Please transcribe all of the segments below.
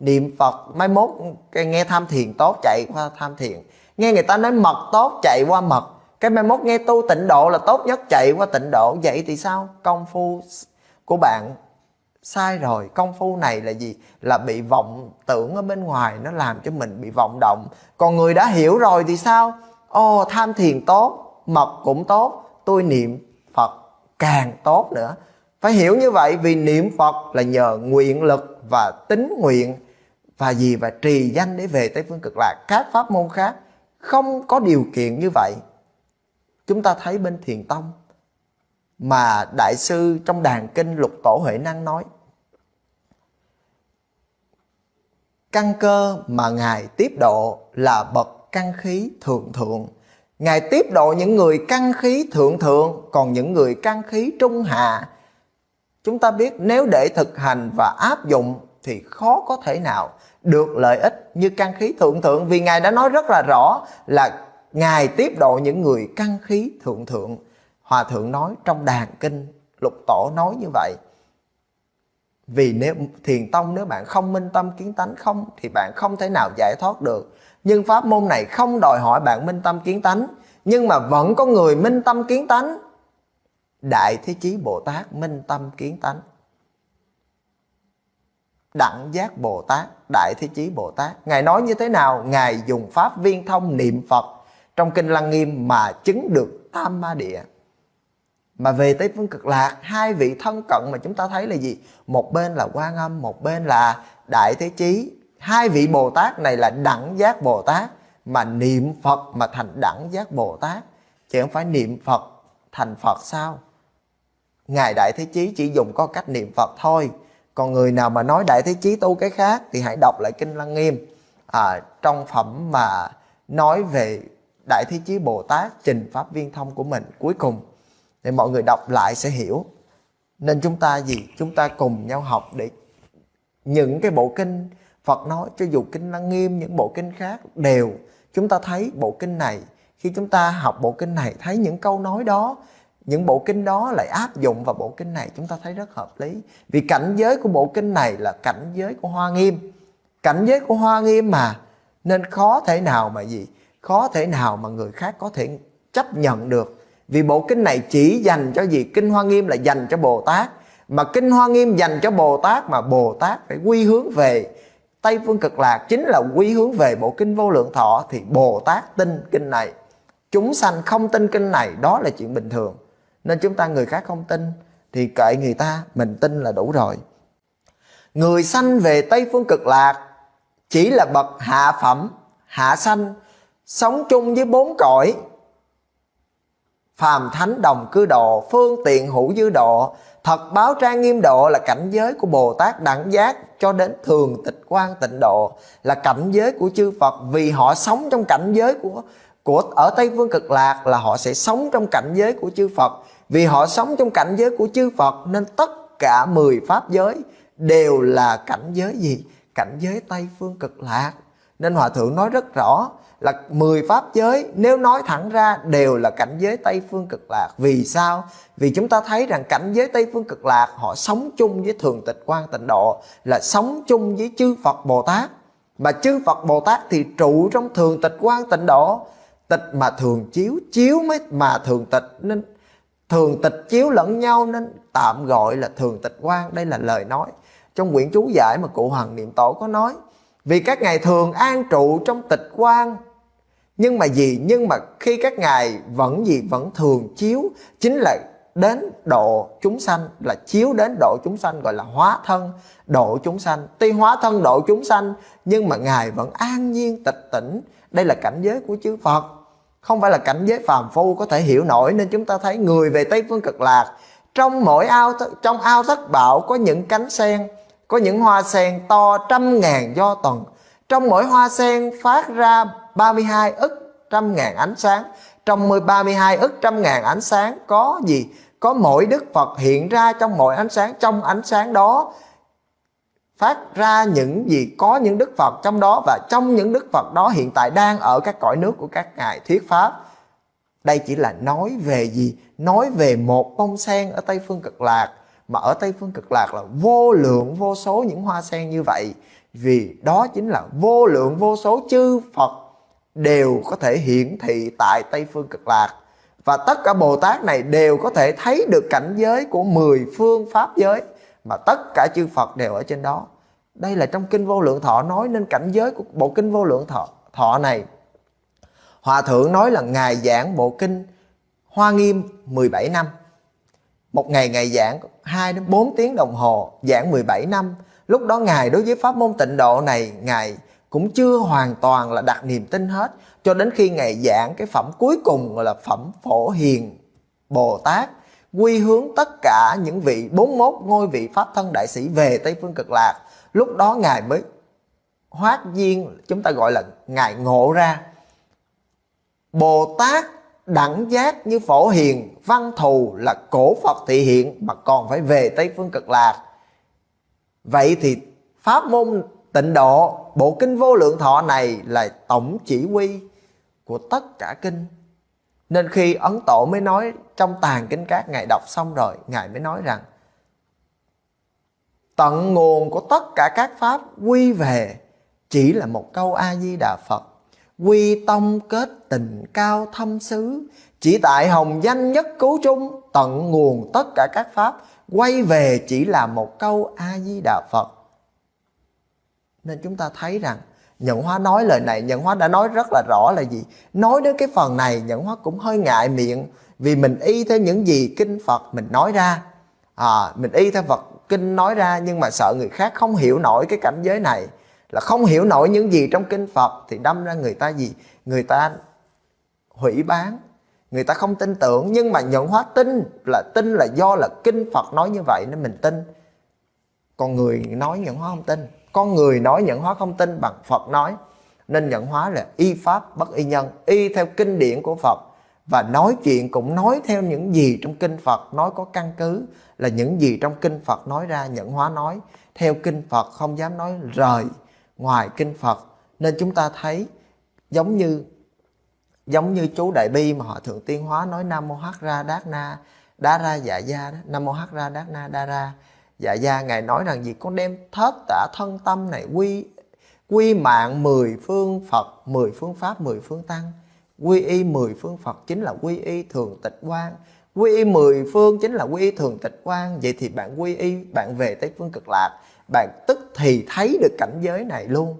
niệm phật mai mốt nghe tham thiền tốt chạy qua tham thiền nghe người ta nói mật tốt chạy qua mật cái mai mốt nghe tu tịnh độ là tốt nhất chạy qua tịnh độ vậy thì sao công phu của bạn sai rồi công phu này là gì là bị vọng tưởng ở bên ngoài nó làm cho mình bị vọng động còn người đã hiểu rồi thì sao ô oh, tham thiền tốt mật cũng tốt tôi niệm phật càng tốt nữa phải hiểu như vậy vì niệm phật là nhờ nguyện lực và tính nguyện và gì và trì danh để về Tây Phương Cực Lạc. Các pháp môn khác không có điều kiện như vậy. Chúng ta thấy bên Thiền Tông mà Đại sư trong đàn kinh Lục Tổ Huệ Năng nói Căn cơ mà Ngài tiếp độ là bậc căn khí thượng thượng. Ngài tiếp độ những người căn khí thượng thượng, còn những người căn khí trung hạ. Chúng ta biết nếu để thực hành và áp dụng thì khó có thể nào được lợi ích như căn khí thượng thượng vì Ngài đã nói rất là rõ là Ngài tiếp độ những người căn khí thượng thượng. Hòa thượng nói trong đàn kinh lục tổ nói như vậy. Vì nếu thiền tông nếu bạn không minh tâm kiến tánh không thì bạn không thể nào giải thoát được. Nhưng pháp môn này không đòi hỏi bạn minh tâm kiến tánh. Nhưng mà vẫn có người minh tâm kiến tánh. Đại Thế Chí Bồ Tát minh tâm kiến tánh đẳng giác Bồ Tát, Đại Thế Chí Bồ Tát. Ngài nói như thế nào? Ngài dùng pháp viên thông niệm Phật trong kinh Lăng Nghiêm mà chứng được tam ma địa. Mà về tới Phương Cực Lạc, hai vị thân cận mà chúng ta thấy là gì? Một bên là Quan Âm, một bên là Đại Thế Chí. Hai vị Bồ Tát này là đẳng giác Bồ Tát mà niệm Phật mà thành đẳng giác Bồ Tát. Chứ không phải niệm Phật thành Phật sao? Ngài Đại Thế Chí chỉ dùng có cách niệm Phật thôi còn người nào mà nói đại thế chí tu cái khác thì hãy đọc lại kinh lăng nghiêm à, trong phẩm mà nói về đại thế chí bồ tát trình pháp viên thông của mình cuối cùng thì mọi người đọc lại sẽ hiểu nên chúng ta gì chúng ta cùng nhau học để những cái bộ kinh phật nói cho dù kinh lăng nghiêm những bộ kinh khác đều chúng ta thấy bộ kinh này khi chúng ta học bộ kinh này thấy những câu nói đó những bộ kinh đó lại áp dụng vào bộ kinh này chúng ta thấy rất hợp lý vì cảnh giới của bộ kinh này là cảnh giới của hoa nghiêm cảnh giới của hoa nghiêm mà nên khó thể nào mà gì khó thể nào mà người khác có thể chấp nhận được vì bộ kinh này chỉ dành cho gì kinh hoa nghiêm là dành cho bồ tát mà kinh hoa nghiêm dành cho bồ tát mà bồ tát phải quy hướng về tây phương cực lạc chính là quy hướng về bộ kinh vô lượng thọ thì bồ tát tin kinh này chúng sanh không tin kinh này đó là chuyện bình thường nên chúng ta người khác không tin thì kệ người ta mình tin là đủ rồi người sanh về tây phương cực lạc chỉ là bậc hạ phẩm hạ sanh sống chung với bốn cõi phàm thánh đồng cư độ phương tiện hữu dư độ thật báo trang nghiêm độ là cảnh giới của bồ tát đẳng giác cho đến thường tịch quan tịnh độ là cảnh giới của chư phật vì họ sống trong cảnh giới của của ở Tây Phương Cực Lạc là họ sẽ sống trong cảnh giới của chư Phật. Vì họ sống trong cảnh giới của chư Phật nên tất cả 10 pháp giới đều là cảnh giới gì? Cảnh giới Tây Phương Cực Lạc. Nên Hòa Thượng nói rất rõ là 10 pháp giới nếu nói thẳng ra đều là cảnh giới Tây Phương Cực Lạc. Vì sao? Vì chúng ta thấy rằng cảnh giới Tây Phương Cực Lạc họ sống chung với Thường Tịch quan Tịnh Độ là sống chung với chư Phật Bồ Tát. Mà chư Phật Bồ Tát thì trụ trong Thường Tịch quan Tịnh Độ tịch mà thường chiếu chiếu mới mà thường tịch nên thường tịch chiếu lẫn nhau nên tạm gọi là thường tịch quan đây là lời nói trong quyển chú giải mà cụ hoàng niệm tổ có nói vì các ngài thường an trụ trong tịch quan nhưng mà gì nhưng mà khi các ngài vẫn gì vẫn thường chiếu chính là đến độ chúng sanh là chiếu đến độ chúng sanh gọi là hóa thân độ chúng sanh tuy hóa thân độ chúng sanh nhưng mà ngài vẫn an nhiên tịch tỉnh đây là cảnh giới của chư phật không phải là cảnh giới phàm phu có thể hiểu nổi nên chúng ta thấy người về tây phương cực lạc trong mỗi ao trong ao thất bảo có những cánh sen có những hoa sen to trăm ngàn do tuần trong mỗi hoa sen phát ra 32 ức trăm ngàn ánh sáng trong 32 ức trăm ngàn ánh sáng có gì có mỗi đức phật hiện ra trong mỗi ánh sáng trong ánh sáng đó phát ra những gì có những đức Phật trong đó và trong những đức Phật đó hiện tại đang ở các cõi nước của các ngài thuyết pháp. Đây chỉ là nói về gì? Nói về một bông sen ở Tây phương Cực Lạc mà ở Tây phương Cực Lạc là vô lượng vô số những hoa sen như vậy. Vì đó chính là vô lượng vô số chư Phật đều có thể hiển thị tại Tây phương Cực Lạc. Và tất cả Bồ Tát này đều có thể thấy được cảnh giới của mười phương Pháp giới mà tất cả chư Phật đều ở trên đó đây là trong kinh vô lượng thọ nói nên cảnh giới của bộ kinh vô lượng thọ thọ này hòa thượng nói là ngài giảng bộ kinh hoa nghiêm 17 năm một ngày ngày giảng 2 đến 4 tiếng đồng hồ giảng 17 năm lúc đó ngài đối với pháp môn tịnh độ này ngài cũng chưa hoàn toàn là đặt niềm tin hết cho đến khi ngài giảng cái phẩm cuối cùng gọi là phẩm phổ hiền bồ tát quy hướng tất cả những vị 41 ngôi vị pháp thân đại sĩ về Tây Phương Cực Lạc. Lúc đó Ngài mới hoát duyên, chúng ta gọi là Ngài ngộ ra. Bồ Tát đẳng giác như phổ hiền, văn thù là cổ Phật thị hiện mà còn phải về Tây Phương Cực Lạc. Vậy thì pháp môn tịnh độ, bộ kinh vô lượng thọ này là tổng chỉ huy của tất cả kinh nên khi Ấn Tổ mới nói trong tàn kinh các Ngài đọc xong rồi, Ngài mới nói rằng tận nguồn của tất cả các pháp quy về chỉ là một câu A-di-đà Phật. Quy tông kết tình cao thâm xứ, chỉ tại hồng danh nhất cứu chung, tận nguồn tất cả các pháp quay về chỉ là một câu A-di-đà Phật. Nên chúng ta thấy rằng Nhận hóa nói lời này, nhận hóa đã nói rất là rõ là gì? Nói đến cái phần này, nhận hóa cũng hơi ngại miệng vì mình y theo những gì kinh Phật mình nói ra. À, mình y theo Phật kinh nói ra nhưng mà sợ người khác không hiểu nổi cái cảnh giới này là không hiểu nổi những gì trong kinh Phật thì đâm ra người ta gì? Người ta hủy bán, người ta không tin tưởng nhưng mà nhận hóa tin là tin là do là kinh Phật nói như vậy nên mình tin. Còn người nói nhận hóa không tin con người nói nhận hóa không tin bằng Phật nói nên nhận hóa là y pháp bất y nhân y theo kinh điển của Phật và nói chuyện cũng nói theo những gì trong kinh Phật nói có căn cứ là những gì trong kinh Phật nói ra nhận hóa nói theo kinh Phật không dám nói rời ngoài kinh Phật nên chúng ta thấy giống như giống như chú đại bi mà họ thượng tiên hóa nói nam mô hắc ra đát na đá ra dạ gia đó nam mô hắc ra đát na đa ra dạ gia ngài nói rằng gì con đem thất tả thân tâm này quy quy mạng mười phương Phật mười phương pháp mười phương tăng quy y mười phương Phật chính là quy y thường tịch quan quy y mười phương chính là quy y thường tịch quan vậy thì bạn quy y bạn về tới phương cực lạc bạn tức thì thấy được cảnh giới này luôn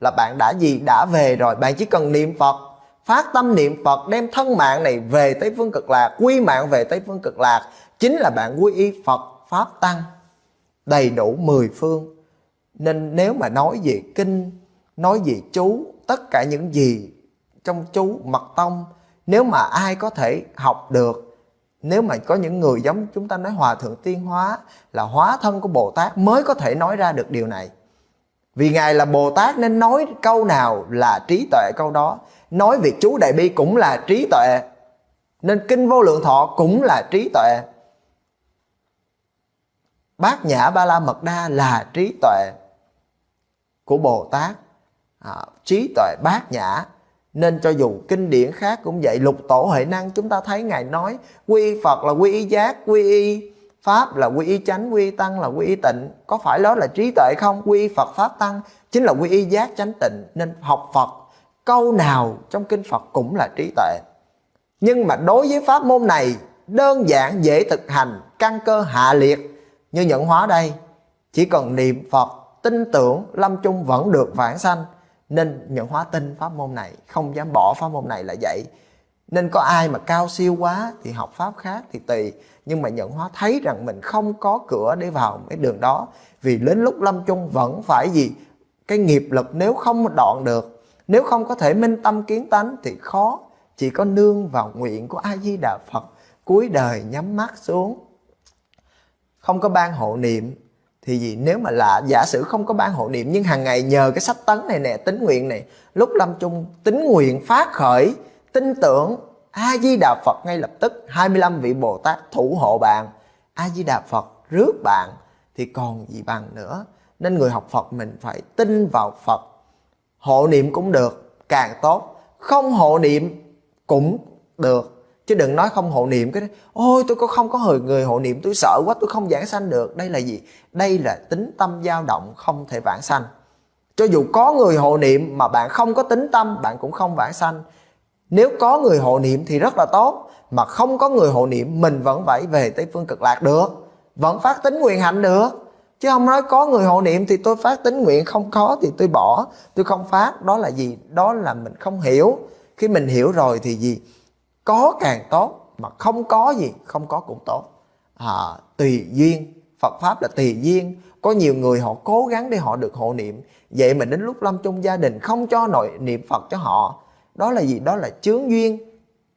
là bạn đã gì đã về rồi bạn chỉ cần niệm Phật phát tâm niệm Phật đem thân mạng này về tới phương cực lạc quy mạng về tới phương cực lạc chính là bạn quy y Phật pháp tăng đầy đủ mười phương. Nên nếu mà nói về kinh, nói về chú, tất cả những gì trong chú mật tông, nếu mà ai có thể học được nếu mà có những người giống chúng ta nói hòa thượng tiên hóa là hóa thân của Bồ Tát mới có thể nói ra được điều này. Vì Ngài là Bồ Tát nên nói câu nào là trí tuệ câu đó. Nói về chú Đại Bi cũng là trí tuệ. Nên Kinh Vô Lượng Thọ cũng là trí tuệ bát nhã ba la mật đa là trí tuệ của bồ tát à, trí tuệ bát nhã nên cho dù kinh điển khác cũng vậy lục tổ hệ năng chúng ta thấy ngài nói quy phật là quy y giác quy y pháp là quy y chánh quy y tăng là quy y tịnh có phải đó là trí tuệ không quy y phật pháp tăng chính là quy y giác chánh tịnh nên học phật câu nào trong kinh phật cũng là trí tuệ nhưng mà đối với pháp môn này đơn giản dễ thực hành căn cơ hạ liệt như nhận hóa đây chỉ cần niệm phật tin tưởng lâm chung vẫn được vãng sanh nên nhận hóa tin pháp môn này không dám bỏ pháp môn này là vậy nên có ai mà cao siêu quá thì học pháp khác thì tùy nhưng mà nhận hóa thấy rằng mình không có cửa để vào cái đường đó vì đến lúc lâm chung vẫn phải gì cái nghiệp lực nếu không đoạn được nếu không có thể minh tâm kiến tánh thì khó chỉ có nương vào nguyện của a di đà phật cuối đời nhắm mắt xuống không có ban hộ niệm thì gì nếu mà là giả sử không có ban hộ niệm nhưng hàng ngày nhờ cái sách tấn này nè tính nguyện này lúc lâm chung tính nguyện phát khởi tin tưởng a di đà phật ngay lập tức 25 vị bồ tát thủ hộ bạn a di đà phật rước bạn thì còn gì bằng nữa nên người học phật mình phải tin vào phật hộ niệm cũng được càng tốt không hộ niệm cũng được chứ đừng nói không hộ niệm cái đó ôi tôi có không có người người hộ niệm tôi sợ quá tôi không giảng sanh được đây là gì đây là tính tâm dao động không thể vãng sanh cho dù có người hộ niệm mà bạn không có tính tâm bạn cũng không vãng sanh nếu có người hộ niệm thì rất là tốt mà không có người hộ niệm mình vẫn phải về tới phương cực lạc được vẫn phát tính nguyện hạnh được chứ không nói có người hộ niệm thì tôi phát tính nguyện không có thì tôi bỏ tôi không phát đó là gì đó là mình không hiểu khi mình hiểu rồi thì gì có càng tốt mà không có gì không có cũng tốt à, tùy duyên Phật pháp là tùy duyên có nhiều người họ cố gắng để họ được hộ niệm vậy mà đến lúc lâm chung gia đình không cho nội niệm Phật cho họ đó là gì đó là chướng duyên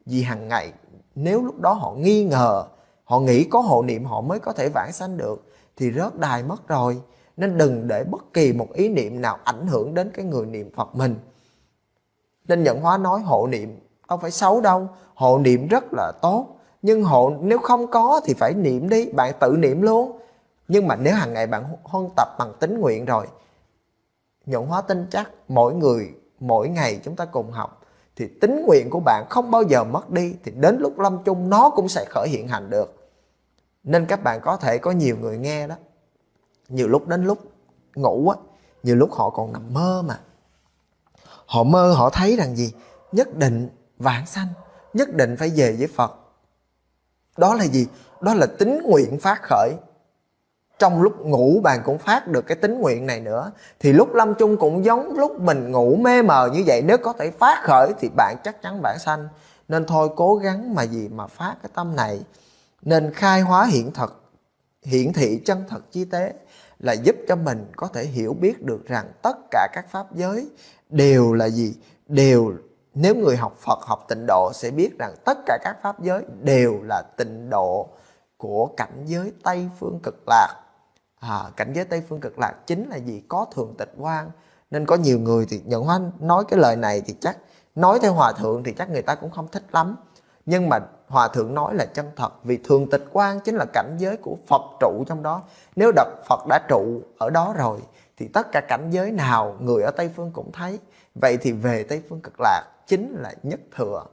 vì hàng ngày nếu lúc đó họ nghi ngờ họ nghĩ có hộ niệm họ mới có thể vãng sanh được thì rớt đài mất rồi nên đừng để bất kỳ một ý niệm nào ảnh hưởng đến cái người niệm Phật mình nên nhận hóa nói hộ niệm đâu phải xấu đâu hộ niệm rất là tốt nhưng hộ nếu không có thì phải niệm đi bạn tự niệm luôn nhưng mà nếu hàng ngày bạn huân tập bằng tính nguyện rồi nhuận hóa tinh chắc mỗi người mỗi ngày chúng ta cùng học thì tính nguyện của bạn không bao giờ mất đi thì đến lúc lâm chung nó cũng sẽ khởi hiện hành được nên các bạn có thể có nhiều người nghe đó nhiều lúc đến lúc ngủ á nhiều lúc họ còn nằm mơ mà họ mơ họ thấy rằng gì nhất định vãng sanh nhất định phải về với Phật. Đó là gì? Đó là tính nguyện phát khởi. Trong lúc ngủ bạn cũng phát được cái tính nguyện này nữa. Thì lúc lâm chung cũng giống lúc mình ngủ mê mờ như vậy. Nếu có thể phát khởi thì bạn chắc chắn bạn sanh. Nên thôi cố gắng mà gì mà phát cái tâm này. Nên khai hóa hiện thực, hiển thị chân thật chi tế là giúp cho mình có thể hiểu biết được rằng tất cả các pháp giới đều là gì? Đều nếu người học Phật học tịnh độ sẽ biết rằng tất cả các pháp giới đều là tịnh độ của cảnh giới Tây phương cực lạc. À, cảnh giới Tây phương cực lạc chính là gì? Có thường tịch quan. Nên có nhiều người thì nhận hoa nói cái lời này thì chắc nói theo hòa thượng thì chắc người ta cũng không thích lắm. Nhưng mà hòa thượng nói là chân thật vì thường tịch quan chính là cảnh giới của Phật trụ trong đó. Nếu đập Phật đã trụ ở đó rồi thì tất cả cảnh giới nào người ở Tây phương cũng thấy. Vậy thì về Tây phương cực lạc chính là nhất thừa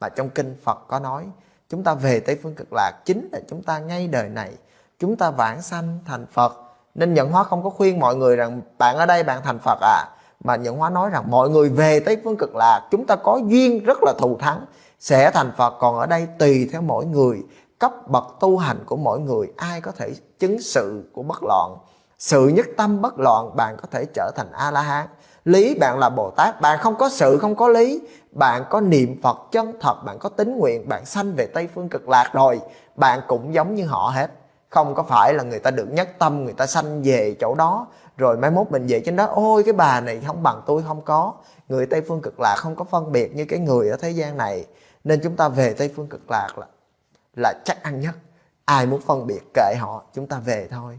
mà trong kinh Phật có nói chúng ta về Tây Phương Cực Lạc chính là chúng ta ngay đời này chúng ta vãng sanh thành Phật nên nhận hóa không có khuyên mọi người rằng bạn ở đây bạn thành Phật à mà nhận hóa nói rằng mọi người về Tây Phương Cực Lạc chúng ta có duyên rất là thù thắng sẽ thành Phật còn ở đây tùy theo mỗi người cấp bậc tu hành của mỗi người ai có thể chứng sự của bất loạn sự nhất tâm bất loạn bạn có thể trở thành a la hán lý bạn là bồ tát bạn không có sự không có lý bạn có niệm phật chân thật bạn có tín nguyện bạn sanh về tây phương cực lạc rồi bạn cũng giống như họ hết không có phải là người ta được nhất tâm người ta sanh về chỗ đó rồi mai mốt mình về trên đó ôi cái bà này không bằng tôi không có người tây phương cực lạc không có phân biệt như cái người ở thế gian này nên chúng ta về tây phương cực lạc là là chắc ăn nhất ai muốn phân biệt kệ họ chúng ta về thôi